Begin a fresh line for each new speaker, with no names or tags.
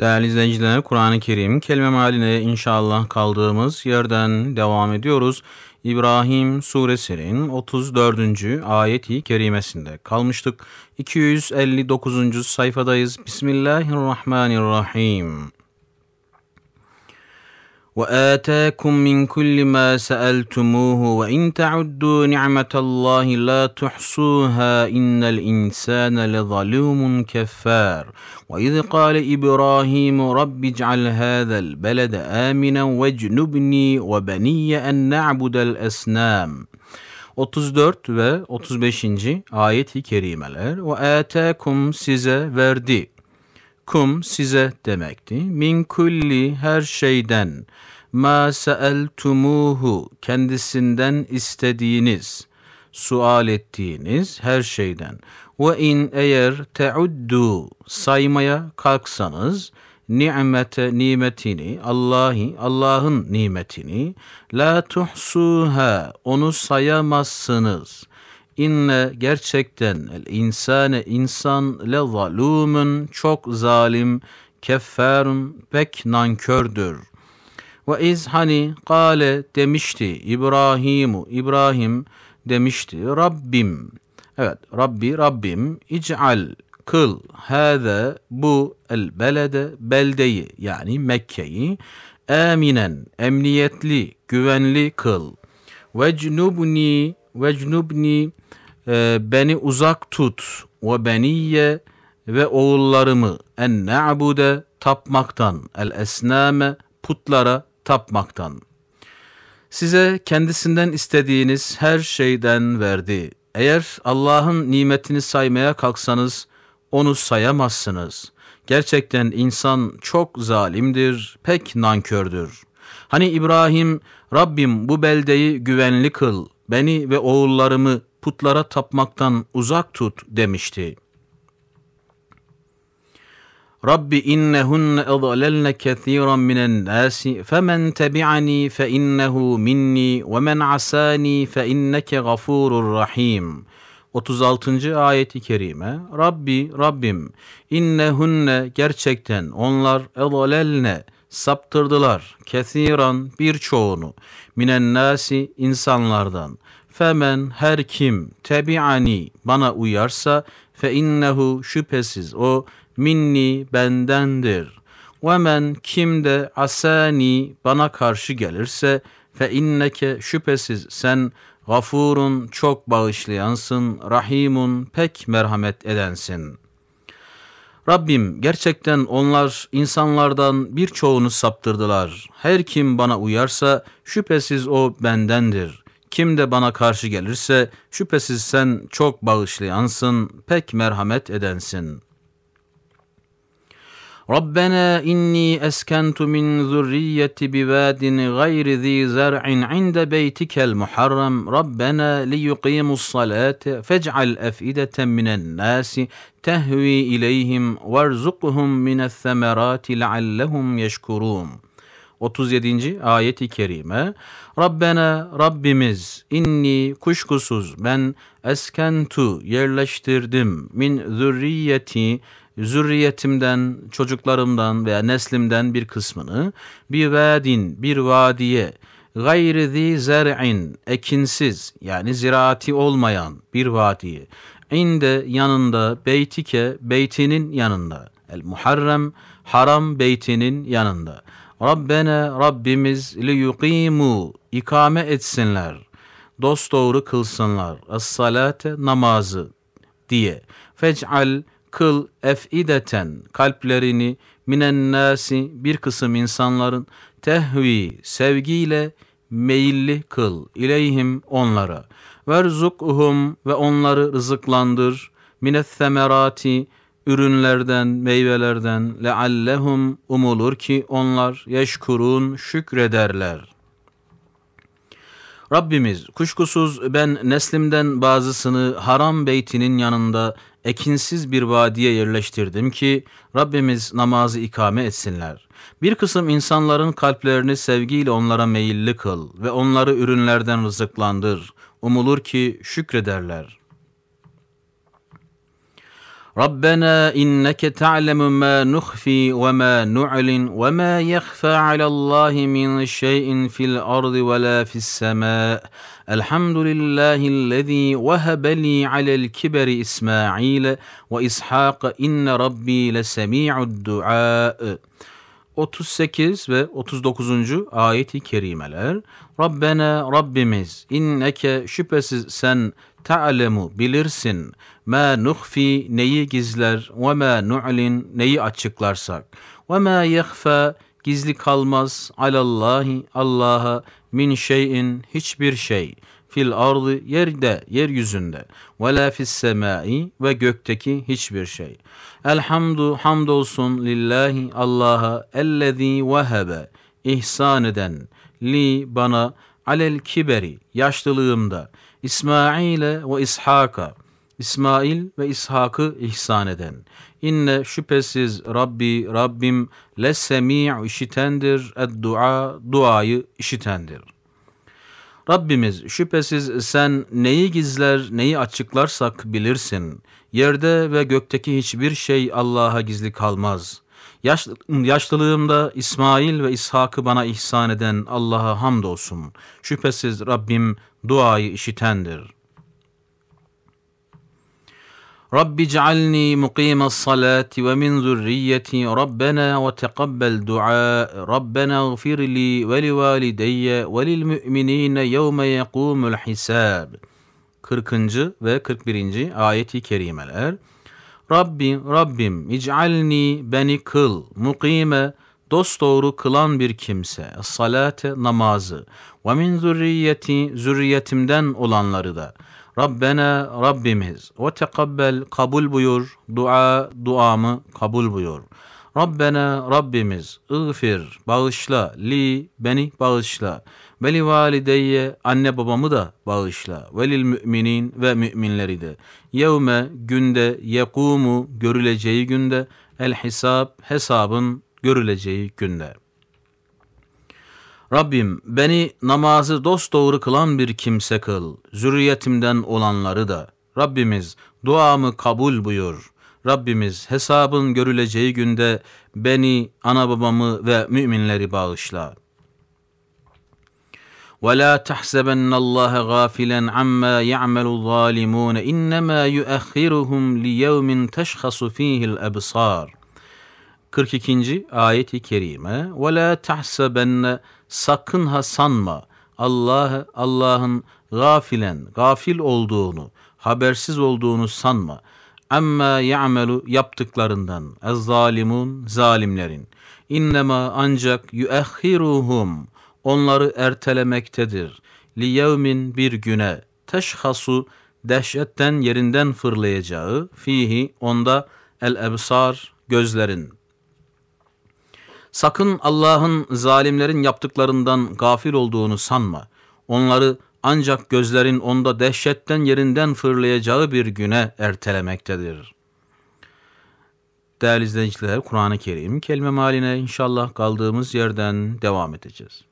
Değerli izleyiciler, Kur'an-ı Kerim kelime haline inşallah kaldığımız yerden devam ediyoruz. İbrahim suresinin 34. ayeti kerimesinde kalmıştık. 259. sayfadayız. Bismillahirrahmanirrahim. واتاكم من كل ما سالتموه وان تعدوا نعمه الله لا تحصوها ان الانسان لظلوم كفار واذ قال ابراهيم رب اجعل هذا البلد امنا واجنبني وبني ان نعبد الاصنام 34 ve 35. ayet-i kerimeler ve atakum size verdi kum size demekti. Min kulli her şeyden ma tumuhu kendisinden istediğiniz, sual ettiğiniz her şeyden. Ve in eğer teuddu saymaya kalksanız nimete nimetini Allah'ı Allah'ın nimetini la tuhsuha onu sayamazsınız.'' İnne gerçekten el insane insan le zalûmün çok zalim kefferun pek nankördür. Ve iz hani kale demişti İbrahimu İbrahim demişti Rabbim. Evet Rabbi Rabbim ical kıl hâze bu el belede beldeyi yani Mekke'yi eminen emniyetli güvenli kıl. Vecnubni ve cnubni beni uzak tut ve beniye ve oğullarımı en ne'bude tapmaktan el esname putlara tapmaktan. Size kendisinden istediğiniz her şeyden verdi. Eğer Allah'ın nimetini saymaya kalksanız onu sayamazsınız. Gerçekten insan çok zalimdir, pek nankördür. Hani İbrahim, Rabbim bu beldeyi güvenli kıl, beni ve oğullarımı putlara tapmaktan uzak tut demişti. Rabbi innehunne edalelne kethiran minen nasi femen tebi'ani fe innehu minni ve men asani fe inneke gafurur rahim.'' 36. ayeti kerime Rabbi Rabbim innehunne gerçekten onlar elalelne saptırdılar kesiran birçoğunu minen nasi insanlardan femen her kim tebiani bana uyarsa fe innehu şüphesiz o minni bendendir ve men kim de asani bana karşı gelirse fe inneke şüphesiz sen gafurun çok bağışlayansın rahimun pek merhamet edensin.'' Rabbim gerçekten onlar insanlardan birçoğunu saptırdılar. Her kim bana uyarsa şüphesiz o bendendir. Kim de bana karşı gelirse şüphesiz sen çok bağışlayansın, pek merhamet edensin.'' ربنا إني أسكنت من ذريتي بواد غير ذي زرع عند بيتك المحرم ربنا ليقيموا الصلاة فاجعل أفئدة من الناس تهوي إليهم وارزقهم من الثمرات لعلهم يشكرون 37. ayet-i kerime Rabbena Rabbimiz inni kuşkusuz ben eskentu yerleştirdim min zürriyeti zürriyetimden, çocuklarımdan veya neslimden bir kısmını bir vadin, bir vadiye, gayri zi zer'in, ekinsiz yani ziraati olmayan bir vadiye, inde yanında, beytike, beytinin yanında, el muharrem, haram beytinin yanında. Rabbena Rabbimiz li yuqimu ikame etsinler. Dost doğru kılsınlar. Es salate namazı diye. Fec'al kıl efideten kalplerini minen nasi bir kısım insanların tehvi sevgiyle meyilli kıl ileyhim onlara verzukhum ve onları rızıklandır Minethemerati ürünlerden, meyvelerden leallehum umulur ki onlar yeşkurun şükrederler. Rabbimiz kuşkusuz ben neslimden bazısını haram beytinin yanında ekinsiz bir vadiye yerleştirdim ki Rabbimiz namazı ikame etsinler. Bir kısım insanların kalplerini sevgiyle onlara meyilli kıl ve onları ürünlerden rızıklandır. Umulur ki şükrederler.'' Rabbena inneke ta'lemu ma nuhfi ve ma nu'lin ve ma yakhfa alallahi min şey'in fil ardı ve la fis sema. Elhamdülillahillezî vehebeli alel kiberi İsmail ve İshak inne rabbi lesemi'ud du'a. 38 ve 39. ayeti kerimeler Rabbena Rabbimiz inneke şüphesiz sen Ta'lemu bilirsin. Ma nuhfi neyi gizler ve ma nu'lin neyi açıklarsak. Ve ma yakhfa gizli kalmaz alallahi Allah'a min şeyin hiçbir şey fil ardı yerde yeryüzünde ve la fis semai ve gökteki hiçbir şey. Elhamdu hamdolsun lillahi Allah'a ellezî vehebe ihsan eden li bana alel kiberi yaşlılığımda İsmail'e ve İshak'a İsmail ve İshak'ı ihsan eden. İnne şüphesiz Rabbi Rabbim le semi'u işitendir, ed dua duayı işitendir. Rabbimiz şüphesiz sen neyi gizler neyi açıklarsak bilirsin. Yerde ve gökteki hiçbir şey Allah'a gizli kalmaz. Yaş, yaşlılığımda İsmail ve İshak'ı bana ihsan eden Allah'a hamdolsun. Şüphesiz Rabbim duayı işitendir. Rabbi cealni mukime salati ve min zürriyeti Rabbena ve teqabbel dua Rabbena gfirli ve li valideyye ve lil müminine yevme yekumul hisab 40. ve 41. ayeti kerimeler Rabbi, Rabbim, ic'alni beni kıl, mukime, dosdoğru kılan bir kimse, salate namazı ve min zürriyeti zürriyetimden olanları da Rabbena Rabbimiz ve tekabbel kabul buyur dua duamı kabul buyur. Rabbena Rabbimiz ıgfir bağışla li beni bağışla ve li valideyye anne babamı da bağışla ve lil müminin ve müminleri de yevme günde yekumu görüleceği günde el hesap hesabın görüleceği günde. Rabbim beni namazı dosdoğru kılan bir kimse kıl, zürriyetimden olanları da. Rabbimiz duamı kabul buyur. Rabbimiz hesabın görüleceği günde beni, ana babamı ve müminleri bağışla.'' ولا تحسبن الله غافلا عما يعمل الظالمون انما يؤخرهم ليوم تشخص فيه الابصار 42. ayet-i kerime ve la tahsabenne sakın ha sanma Allah Allah'ın gafilen gafil olduğunu habersiz olduğunu sanma amma ya'melu yaptıklarından ez zalimun zalimlerin innema ancak yuahhiruhum onları ertelemektedir li yevmin bir güne teşhasu dehşetten yerinden fırlayacağı fihi onda el ebsar gözlerin Sakın Allah'ın zalimlerin yaptıklarından gafil olduğunu sanma. Onları ancak gözlerin onda dehşetten yerinden fırlayacağı bir güne ertelemektedir. Değerli izleyiciler, Kur'an-ı Kerim kelime maline inşallah kaldığımız yerden devam edeceğiz.